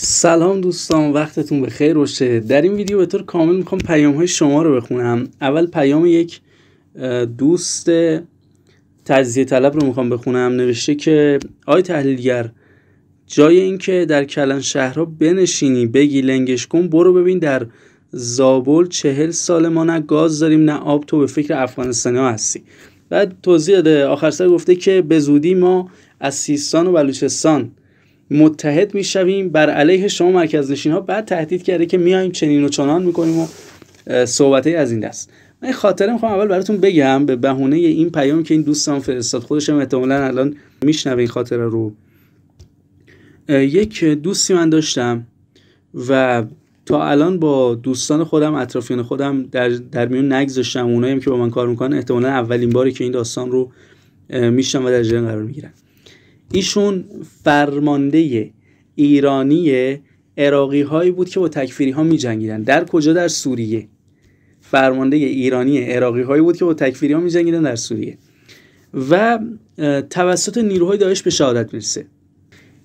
سلام دوستان وقتتون به خیر باشه در این ویدیو به طور کامل میخوام پیام های شما رو بخونم اول پیام یک دوست تجزیه طلب رو میخوام بخونم نوشته که آی تحلیلگر جای اینکه در کلن شهرها بنشینی بگی لنگش کن برو ببین در زابل چهل سال ما نه گاز داریم نه آب تو به فکر افغانستانی ها هستی بعد توضیح داده آخر سر گفته که به زودی ما از سیستان و بلوچستان متحد میشویم بر علیه شما مرکز نشین ها بعد تهدید کرده که میایم چنین و چنان میکنیم و صحبته از این دست من خاطره میخوام اول براتون بگم به بهونه این پیام که این دوستان فرستاد خودشم احتمالا الان میشنوه این خاطره رو یک دوستی من داشتم و تا الان با دوستان خودم اطرافیان خودم در, در میون نگذاشتم اونایی که با من کار میکنن احتمالا اولین باری که این داستان رو میشن و در جریان قرار میگیرن ایشون فرمانده ایرانی عراقی هایی بود که با تکفیری ها می جنگیدن. در کجا در سوریه فرمانده ایرانی عراقی هایی بود که با تکفیری ها می در سوریه و توسط نیروهای داعش به شهادت میرسه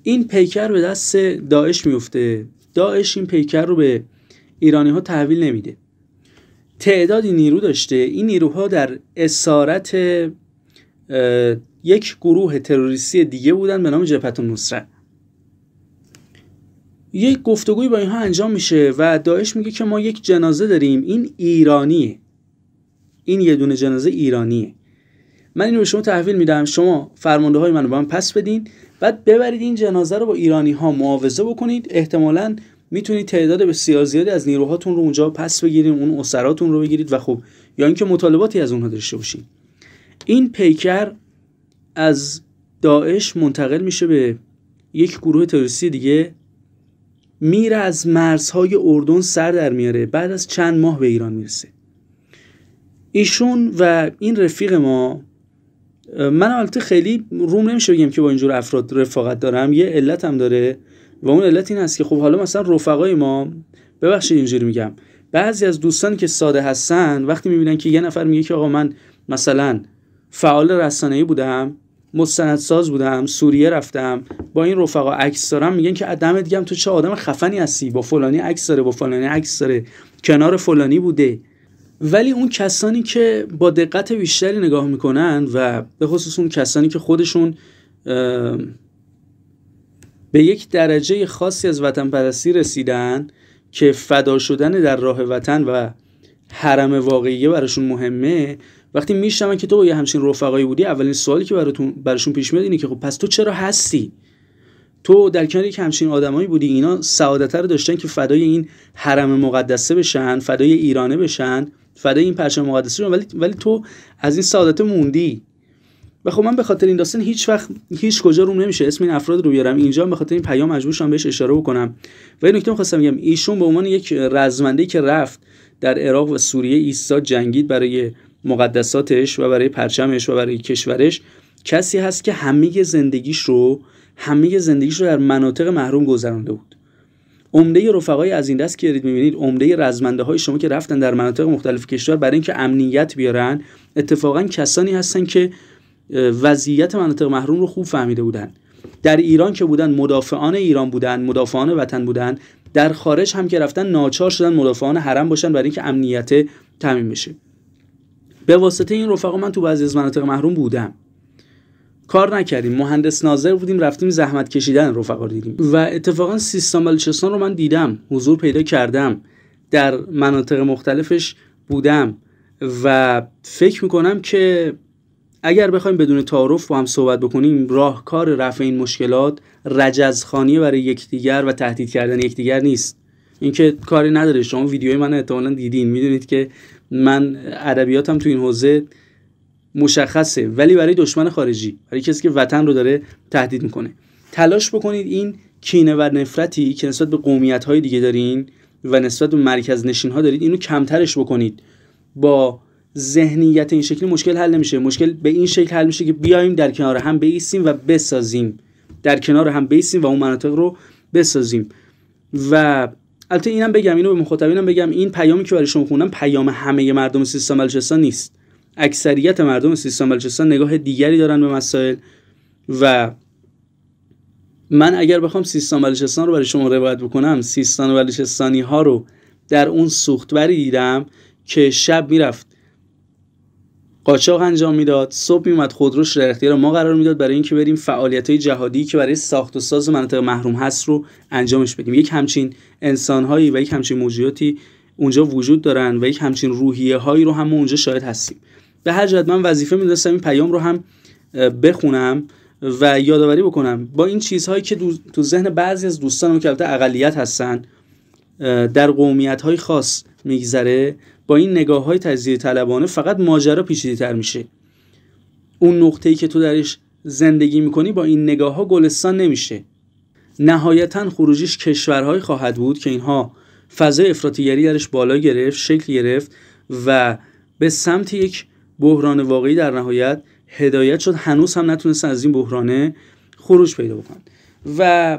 این پیکر به دست داعش میفته داعش این پیکر رو به ایرانی ها تحویل نمیده تعدادی نیرو داشته این نیروها در اسارت یک گروه تروریستی دیگه بودن به نام جبهت النصره یک گفتگوی با اینها انجام میشه و داعش میگه که ما یک جنازه داریم این ایرانیه این یه دونه جنازه ایرانیه من اینو به شما تحویل میدم شما فرمانده های منو به من پس بدین بعد ببرید این جنازه رو با ایرانی ها معاوضه بکنید احتمالا میتونید تعداد بسیار زیادی از نیروهاتون رو اونجا پس بگیرید اون اسراتون رو بگیرید و خب یا اینکه مطالباتی از اونها داشته باشید این پیکر از داعش منتقل میشه به یک گروه تروریستی دیگه میره از مرزهای اردن سر در میاره بعد از چند ماه به ایران میرسه ایشون و این رفیق ما من البته خیلی روم نمیشه بگم که با اینجور افراد رفاقت دارم یه علت هم داره و اون علت این هست که خب حالا مثلا رفقای ما ببخشید اینجوری میگم بعضی از دوستان که ساده هستن وقتی میبینن که یه نفر میگه که آقا من مثلا فعال رسانه‌ای بودم مستندساز بودم سوریه رفتم با این رفقا عکس دارم میگن که دم دیگم تو چه آدم خفنی هستی با فلانی عکس داره با فلانی عکس داره کنار فلانی بوده ولی اون کسانی که با دقت بیشتری نگاه میکنن و به خصوص اون کسانی که خودشون به یک درجه خاصی از وطن پرستی رسیدن که فدا شدن در راه وطن و حرم واقعیه براشون مهمه وقتی میشنون که تو با یه همچین رفقایی بودی اولین سوالی که براتون برشون پیش میاد اینه که خب پس تو چرا هستی تو در کنار یک همچین آدمایی بودی اینا سعادت رو داشتن که فدای این حرم مقدسه بشن فدای ایرانه بشن فدای این پرچم مقدسه بشن ولی ولی تو از این سعادت موندی و خب من به خاطر این داستان هیچ وقت هیچ کجا روم نمیشه اسم این افراد رو بیارم اینجا به خاطر این پیام مجبور شدم بهش اشاره بکنم و این نکته می‌خواستم بگم ایشون به عنوان یک رزمنده که رفت در عراق و سوریه ایستاد جنگید برای مقدساتش و برای پرچمش و برای کشورش کسی هست که همه زندگیش رو همه زندگیش رو در مناطق محروم گذرانده بود عمده رفقای از این دست که دارید میبینید عمده رزمنده های شما که رفتن در مناطق مختلف کشور برای اینکه امنیت بیارن اتفاقا کسانی هستن که وضعیت مناطق محروم رو خوب فهمیده بودن در ایران که بودن مدافعان ایران بودن مدافعان وطن بودن در خارج هم که رفتن ناچار شدن مدافعان حرم باشن برای اینکه امنیت تامین بشه به واسطه این رفقا من تو بعضی از مناطق محروم بودم کار نکردیم مهندس ناظر بودیم رفتیم زحمت کشیدن رفقا دیدیم و اتفاقا سیستان بلوچستان رو من دیدم حضور پیدا کردم در مناطق مختلفش بودم و فکر میکنم که اگر بخوایم بدون تعارف با هم صحبت بکنیم راهکار رفع این مشکلات رجزخانی برای یکدیگر و تهدید کردن یکدیگر نیست اینکه کاری نداره شما ویدیوی من احتمالا دیدین میدونید که من ادبیاتم تو این حوزه مشخصه ولی برای دشمن خارجی برای کسی که وطن رو داره تهدید میکنه تلاش بکنید این کینه و نفرتی که نسبت به قومیت های دیگه دارین و نسبت به مرکز نشین ها دارید اینو کمترش بکنید با ذهنیت این شکلی مشکل حل نمیشه مشکل به این شکل حل میشه که بیایم در کنار هم بیسیم و بسازیم در کنار هم بیسیم و اون مناطق رو بسازیم و البته اینم بگم اینو به مخاطبینم بگم این پیامی که برای شما خوندم پیام همه مردم سیستان بلوچستان نیست اکثریت مردم سیستان بلوچستان نگاه دیگری دارن به مسائل و من اگر بخوام سیستان بلوچستان رو برای شما روایت بکنم سیستان و بلوچستانی ها رو در اون سوختوری دیدم که شب میرفت قاچاق انجام میداد صبح میومد خودروش در اختیار ما قرار میداد برای اینکه بریم فعالیت های جهادی که برای ساخت و ساز مناطق محروم هست رو انجامش بدیم یک همچین هایی و یک همچین موجوداتی اونجا وجود دارن و یک همچین روحیه هایی رو هم اونجا شاهد هستیم به هر جهت من وظیفه میدونستم این پیام رو هم بخونم و یادآوری بکنم با این چیزهایی که تو ذهن بعضی از دوستانم که البته اقلیت هستن در قومیت های خاص میگذره با این نگاه های تجزیه طلبانه فقط ماجرا پیچیده تر میشه اون نقطه که تو درش زندگی میکنی با این نگاه ها گلستان نمیشه نهایتا خروجیش کشورهایی خواهد بود که اینها فضای افراطیگری درش بالا گرفت شکل گرفت و به سمت یک بحران واقعی در نهایت هدایت شد هنوز هم نتونستن از این بحرانه خروج پیدا بکنن و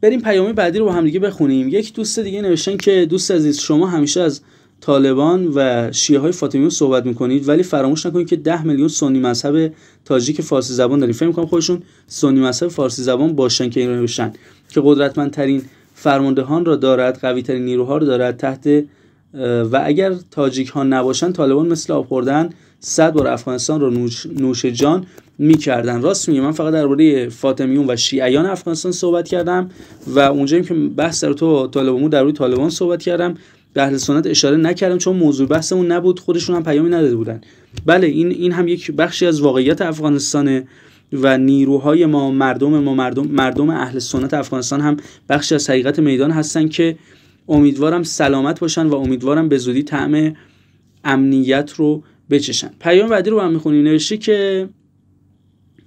بریم پیام بعدی رو با هم بخونیم یک دوست دیگه نوشتن که دوست عزیز شما همیشه از طالبان و شیعه های فاطمیون صحبت میکنید ولی فراموش نکنید که 10 میلیون سنی مذهب تاجیک فارسی زبان داریم فکر میکنم خودشون سنی مذهب فارسی زبان باشن که این رو بشن که قدرتمندترین فرماندهان را دارد قوی ترین نیروها را دارد تحت و اگر تاجیک ها نباشن طالبان مثل آب خوردن صد بار افغانستان رو نوش, نوش جان میکردن راست میگم من فقط درباره فاطمیون و شیعیان افغانستان صحبت کردم و اونجایی که بحث در تو طالبان درباره طالبان صحبت کردم به اهل سنت اشاره نکردم چون موضوع بحثمون نبود خودشون هم پیامی نداده بودن بله این این هم یک بخشی از واقعیت افغانستانه و نیروهای ما مردم ما مردم مردم اهل سنت افغانستان هم بخشی از حقیقت میدان هستن که امیدوارم سلامت باشن و امیدوارم به زودی طعم امنیت رو بچشن پیام بعدی رو هم میخونیم نوشته که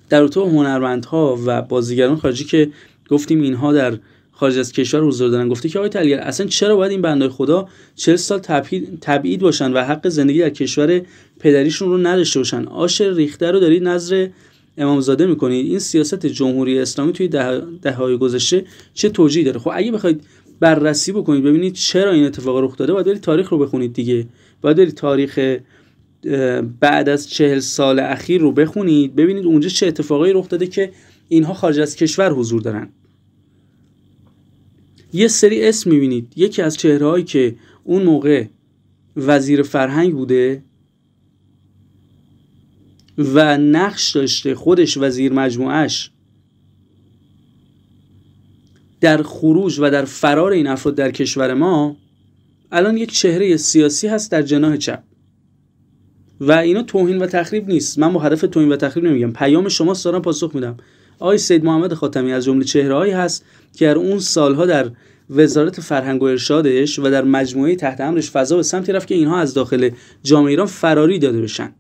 در تو هنرمندها و بازیگران خارجی که گفتیم اینها در خارج از کشور حضور دارن گفته که آقای تلگر اصلا چرا باید این بنده خدا 40 سال تبعید باشن و حق زندگی در کشور پدریشون رو نداشته باشن آش ریخته رو دارید نظر امامزاده میکنید این سیاست جمهوری اسلامی توی ده, ده های گذشته چه توجیهی داره خب اگه بخواید بررسی بکنید ببینید چرا این اتفاق رخ داده باید برید تاریخ رو بخونید دیگه باید برید تاریخ بعد از چهل سال اخیر رو بخونید ببینید اونجا چه اتفاقایی رخ داده که اینها خارج از کشور حضور دارن یه سری اسم میبینید یکی از چهرهایی که اون موقع وزیر فرهنگ بوده و نقش داشته خودش وزیر مجموعش در خروج و در فرار این افراد در کشور ما الان یک چهره سیاسی هست در جناه چپ و اینا توهین و تخریب نیست من با هدف توهین و تخریب نمیگم پیام شما دارم پاسخ میدم آقای سید محمد خاتمی از جمله چهرههایی هست که در اون سالها در وزارت فرهنگ و ارشادش و در مجموعه تحت امرش فضا به سمتی رفت که اینها از داخل جامعه ایران فراری داده بشن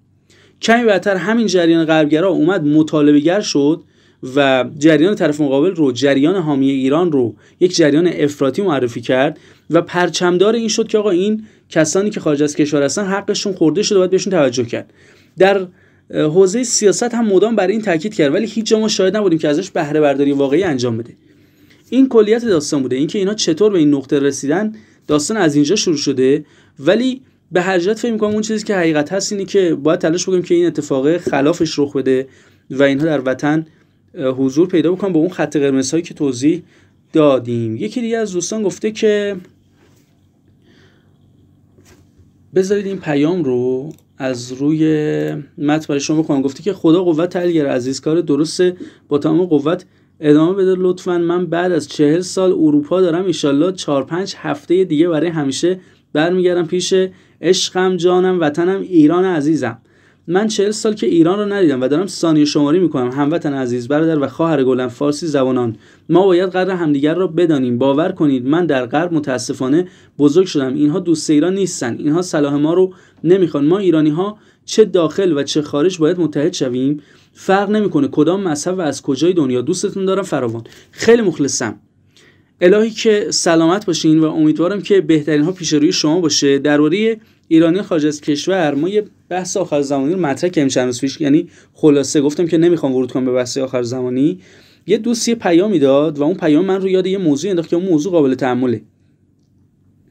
کمی بعدتر همین جریان غربگرا اومد مطالبهگر شد و جریان طرف مقابل رو جریان حامی ایران رو یک جریان افراطی معرفی کرد و پرچمدار این شد که آقا این کسانی که خارج از کشور هستن حقشون خورده شده باید بهشون توجه کرد در حوزه سیاست هم مدام برای این تاکید کرد ولی هیچ جا ما شاهد نبودیم که ازش بهره برداری واقعی انجام بده این کلیت داستان بوده اینکه اینا چطور به این نقطه رسیدن داستان از اینجا شروع شده ولی به هر جهت فکر می‌کنم اون چیزی که حقیقت هست اینه که باید تلاش بکنیم که این اتفاق خلافش رخ بده و اینها در وطن حضور پیدا بکنن به اون خط قرمزهایی که توضیح دادیم یکی دیگه از دوستان گفته که بذارید این پیام رو از روی مت برای شما بخونم گفته که خدا قوت تلگر عزیز کار درسته با تمام قوت ادامه بده لطفا من بعد از چهل سال اروپا دارم ایشالله چهار پنج هفته دیگه برای همیشه برمیگردم پیش عشقم جانم وطنم ایران عزیزم من چهل سال که ایران رو ندیدم و دارم ثانیه شماری میکنم هموطن عزیز برادر و خواهر گلم فارسی زبانان ما باید قدر همدیگر را بدانیم باور کنید من در غرب متاسفانه بزرگ شدم اینها دوست ایران نیستن اینها صلاح ما رو نمیخوان ما ایرانی ها چه داخل و چه خارج باید متحد شویم فرق نمیکنه کدام مذهب و از کجای دنیا دوستتون دارم فراوان خیلی مخلصم الهی که سلامت باشین و امیدوارم که بهترین ها پیش روی شما باشه درباره ایرانی خارج از کشور ما یه بحث آخر زمانی رو مطرح کردیم چند پیش یعنی خلاصه گفتم که نمیخوام ورود کنم به بحث آخر زمانی یه دوست یه پیامی داد و اون پیام من رو یاد یه موضوع انداخت که اون موضوع قابل تعمله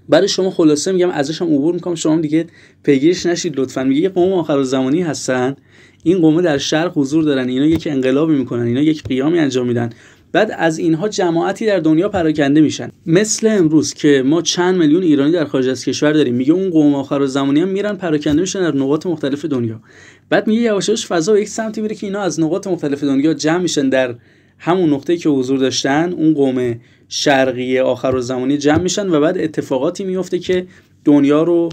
برای شما خلاصه میگم ازش عبور میکنم شما دیگه پیگیرش نشید لطفا میگه یه قوم آخر زمانی هستن این قوم در شرق حضور دارن اینا یک انقلابی میکنن اینا یک قیامی انجام میدن بعد از اینها جماعتی در دنیا پراکنده میشن مثل امروز که ما چند میلیون ایرانی در خارج از کشور داریم میگه اون قوم آخر زمانی هم میرن پراکنده میشن در نقاط مختلف دنیا بعد میگه یواشاش فضا و یک سمتی میره که اینا از نقاط مختلف دنیا جمع میشن در همون نقطه که حضور داشتن اون قوم شرقی آخر زمانی جمع میشن و بعد اتفاقاتی میفته که دنیا رو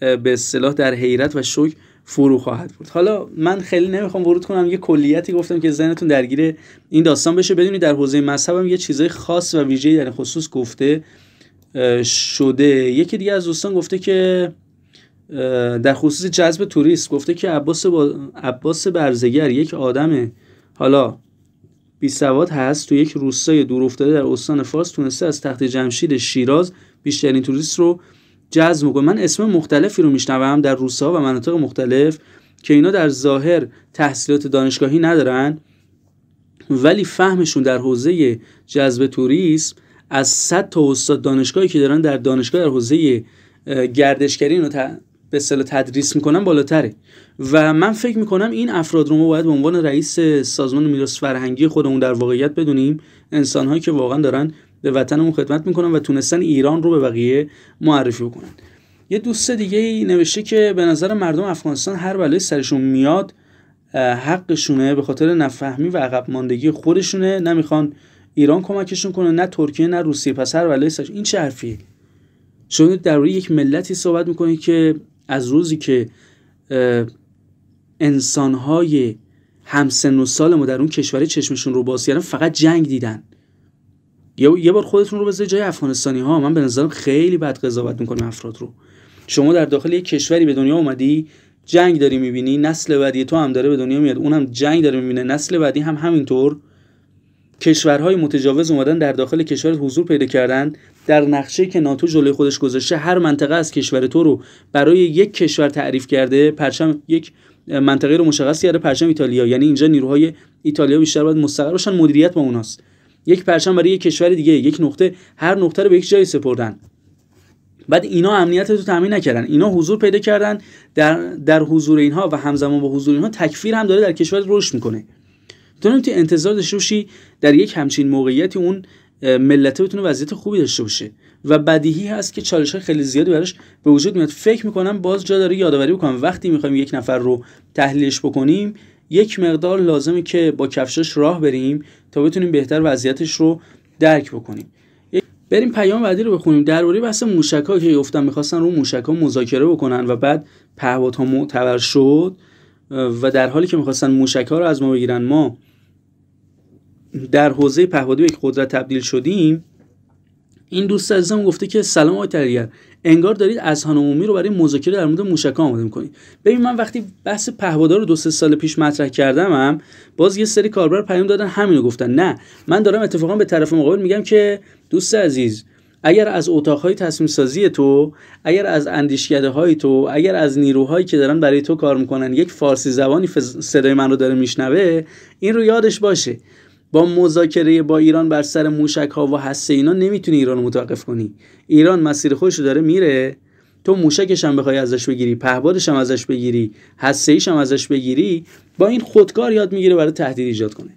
به اصطلاح در حیرت و شوک فرو خواهد بود حالا من خیلی نمیخوام ورود کنم یه کلیتی گفتم که ذهنتون درگیر این داستان بشه بدونید در حوزه مذهبم یه چیزای خاص و ویژه‌ای در خصوص گفته شده یکی دیگه از دوستان گفته که در خصوص جذب توریست گفته که عباس, با... عباس برزگر یک آدم حالا بی سواد هست تو یک روستای دور افتاده در استان فارس تونسته از تخت جمشید شیراز بیشترین توریست رو جذب میکنه من اسم مختلفی رو میشنوم در روسا و مناطق مختلف که اینا در ظاهر تحصیلات دانشگاهی ندارن ولی فهمشون در حوزه جذب توریسم از 100 تا استاد دانشگاهی که دارن در دانشگاه در حوزه گردشگری اینو به تدریس میکنن بالاتره و من فکر میکنم این افراد رو ما باید به عنوان رئیس سازمان میراث فرهنگی خودمون در واقعیت بدونیم انسانهایی که واقعا دارن به وطنمون خدمت میکنن و تونستن ایران رو به بقیه معرفی بکنن یه دوست دیگه ای نوشته که به نظر مردم افغانستان هر بلای سرشون میاد حقشونه به خاطر نفهمی و عقب ماندگی خودشونه نمیخوان ایران کمکشون کنه نه ترکیه نه روسیه پس هر بلای این چه حرفیه در روی یک ملتی صحبت میکنید که از روزی که انسانهای همسن و سال ما در اون کشور چشمشون رو باز کردن فقط جنگ دیدن یه بار خودتون رو بذارید جای افغانستانی ها من به نظرم خیلی بد قضاوت میکنم افراد رو شما در داخل یک کشوری به دنیا اومدی جنگ داری میبینی نسل بعدی تو هم داره به دنیا میاد اونم جنگ داره میبینه نسل بعدی هم همینطور کشورهای متجاوز اومدن در داخل کشور حضور پیدا کردن در نقشه که ناتو جلوی خودش گذاشته هر منطقه از کشور تو رو برای یک کشور تعریف کرده پرچم یک منطقه رو مشخص کرده پرچم ایتالیا یعنی اینجا نیروهای ایتالیا بیشتر باید مستقر باشن مدیریت با اوناست یک پرچم برای یک کشور دیگه یک نقطه هر نقطه رو به یک جای سپردن بعد اینا امنیت رو تامین نکردن اینا حضور پیدا کردن در در حضور اینها و همزمان با حضور اینها تکفیر هم داره در کشور رشد میکنه تو نمیتونی انتظار داشته باشی در یک همچین موقعیتی اون ملت بتونه وضعیت خوبی داشته باشه و بدیهی هست که چالش خیلی زیادی براش به وجود میاد فکر میکنم باز جا داره یادآوری بکنم وقتی میخوایم یک نفر رو تحلیلش بکنیم یک مقدار لازمه که با کفشش راه بریم تا بتونیم بهتر وضعیتش رو درک بکنیم بریم پیام بعدی رو بخونیم درباره بحث موشکا که گفتم میخواستن رو موشکا مذاکره بکنن و بعد ها معتبر شد و در حالی که میخواستن موشکا رو از ما بگیرن ما در حوزه پهبادی به یک قدرت تبدیل شدیم این دوست عزیزم گفته که سلام آقای انگار دارید از عمومی رو برای مذاکره در مورد موشکا آماده میکنید ببین من وقتی بحث پهبادا رو دو سه سال پیش مطرح کردم هم باز یه سری کاربر پیام دادن همینو گفتن نه من دارم اتفاقا به طرف مقابل میگم که دوست عزیز اگر از اتاقهای تصمیم سازی تو اگر از اندیشکده های تو اگر از نیروهایی که دارن برای تو کار میکنن یک فارسی زبانی صدای من رو داره میشنوه این رو یادش باشه با مذاکره با ایران بر سر موشک ها و هسته اینا نمیتونی ایران رو متوقف کنی ایران مسیر خودش رو داره میره تو موشکش هم بخوای ازش بگیری پهبادش هم ازش بگیری هسته هم ازش بگیری با این خودکار یاد میگیره برای تهدید ایجاد کنه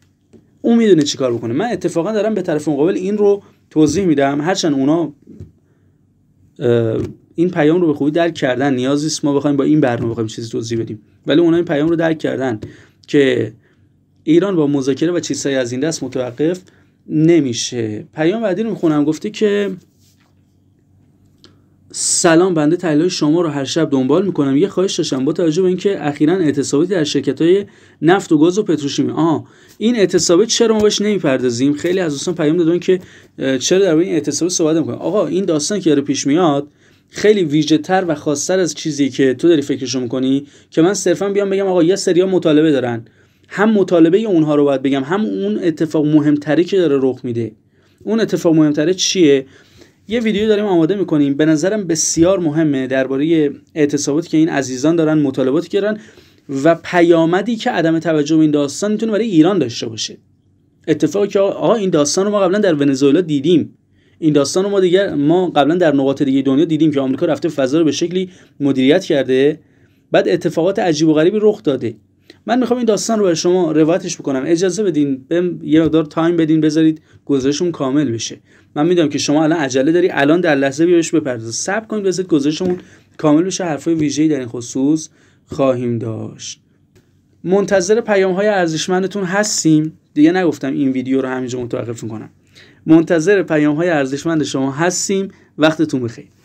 اون میدونه چیکار بکنه من اتفاقا دارم به طرف مقابل این رو توضیح میدم هرچند اونا این پیام رو به خوبی درک کردن نیازی نیست ما بخوایم با این برنامه بخوایم چیزی توضیح بدیم ولی اونا این پیام رو درک کردن که ایران با مذاکره و چیزهای از این دست متوقف نمیشه پیام بعدی رو میخونم گفته که سلام بنده تحلیل شما رو هر شب دنبال میکنم یه خواهش داشتم با توجه به اینکه اخیرا اعتصابی در شرکت های نفت و گاز و پتروشیمی آها این اعتصابات چرا ما بهش نمیپردازیم خیلی از دوستان پیام دادن که چرا در این اعتصاب صحبت کنیم آقا این داستان که داره پیش میاد خیلی ویژه و خاصتر از چیزی که تو داری فکرشو میکنی که من صرفا بیام بگم آقا یه سریا مطالبه دارن هم مطالبه اونها رو باید بگم هم اون اتفاق مهمتری که داره رخ میده اون اتفاق مهمتره چیه یه ویدیو داریم آماده میکنیم به نظرم بسیار مهمه درباره اعتصاباتی که این عزیزان دارن مطالبات کردن و پیامدی که عدم توجه به این داستان میتونه برای ایران داشته باشه اتفاقی که آقا این داستان رو ما قبلا در ونزوئلا دیدیم این داستان رو ما دیگر ما قبلا در نقاط دیگه دنیا دیدیم که آمریکا رفته فضا رو به شکلی مدیریت کرده بعد اتفاقات عجیب و غریبی رخ داده من میخوام این داستان رو برای شما روایتش بکنم اجازه بدین یه مقدار تایم بدین بذارید گزارشمون کامل بشه من میدونم که شما الان عجله داری الان در لحظه بیاش بپردازید صبر کنید بذارید گزارشمون کامل بشه حرفای ویژه‌ای در این خصوص خواهیم داشت منتظر پیام های ارزشمندتون هستیم دیگه نگفتم این ویدیو رو همینجا متوقف کنم منتظر پیام های ارزشمند شما هستیم وقتتون بخیر